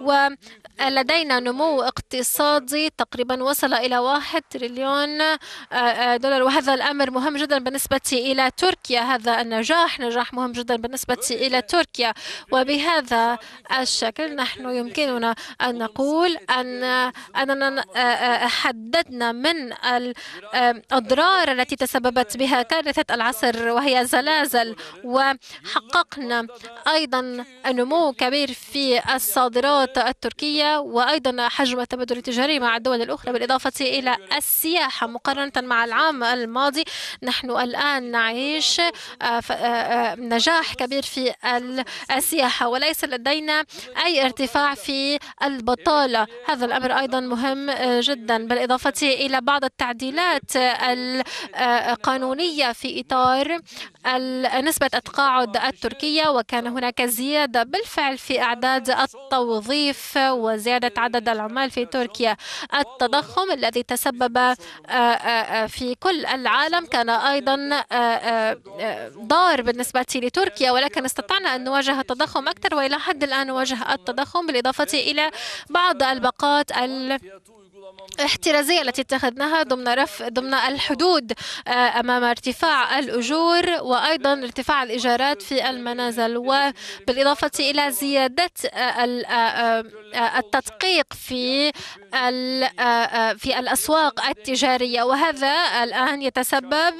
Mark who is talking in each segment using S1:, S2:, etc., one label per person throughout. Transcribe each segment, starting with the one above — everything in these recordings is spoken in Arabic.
S1: ولدينا نمو اقتصادي تقريبا وصل إلى واحد تريليون آه، آه، دولار وهذا الأمر مهم جدا بالنسبة إلى تركيا هذا النجاح نجاح مهم جدا بالنسبة إلى تركيا وبهذا الشكل نحن يمكننا أن نقول أن أننا آه، حددنا من الأضرار التي تسببت بها كارثة العصر وهي زلازل وحققنا أيضا نمو كبير في الصادرات التجارات التركية وأيضا حجم التبادل التجاري مع الدول الأخرى بالإضافة إلى السياحة مقارنة مع العام الماضي نحن الآن نعيش آه، آه، آه، نجاح كبير في السياحة وليس لدينا أي ارتفاع في البطالة هذا الأمر أيضا مهم جدا بالإضافة إلى بعض التعديلات القانونية في إطار نسبة التقاعد التركية وكان هناك زيادة بالفعل في أعداد التوظيف الوظيف وزيادة عدد العمال في تركيا التضخم الذي تسبب آه، آه، آه، في كل العالم كان أيضا ضار بالنسبة لتركيا ولكن استطعنا أن نواجه التضخم أكثر وإلى حد الآن نواجه التضخم بالإضافة إلى بعض الباقات ال الاحترازية التي اتخذناها ضمن رف ضمن الحدود أمام ارتفاع الأجور وأيضا ارتفاع الإيجارات في المنازل وبالإضافة إلى زيادة آه، التدقيق في آه، آه، في الأسواق التجارية وهذا الآن يتسبب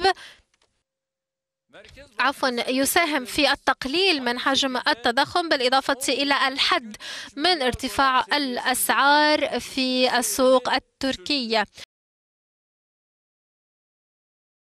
S1: عفوا يساهم في التقليل من حجم التضخم بالإضافة إلى الحد من ارتفاع الأسعار في السوق التركية